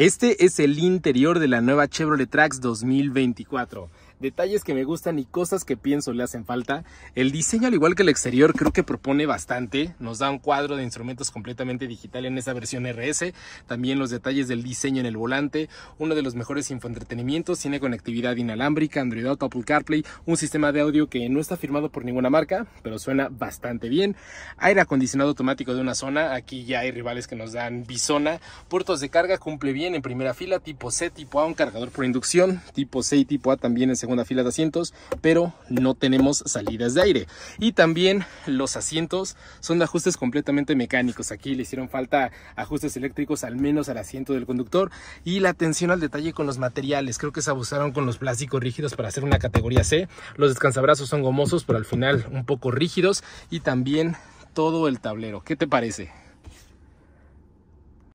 Este es el interior de la nueva Chevrolet Trax 2024 detalles que me gustan y cosas que pienso le hacen falta. El diseño, al igual que el exterior, creo que propone bastante. Nos da un cuadro de instrumentos completamente digital en esa versión RS. También los detalles del diseño en el volante. Uno de los mejores infoentretenimientos. Tiene conectividad inalámbrica, Android Auto, Apple CarPlay. Un sistema de audio que no está firmado por ninguna marca, pero suena bastante bien. Aire acondicionado automático de una zona. Aquí ya hay rivales que nos dan bisona. Puertos de carga cumple bien en primera fila. Tipo C, tipo A, un cargador por inducción. Tipo C y tipo A también en segunda segunda fila de asientos, pero no tenemos salidas de aire. Y también los asientos son de ajustes completamente mecánicos. Aquí le hicieron falta ajustes eléctricos al menos al asiento del conductor y la atención al detalle con los materiales. Creo que se abusaron con los plásticos rígidos para hacer una categoría C. Los descansabrazos son gomosos, pero al final un poco rígidos y también todo el tablero. ¿Qué te parece?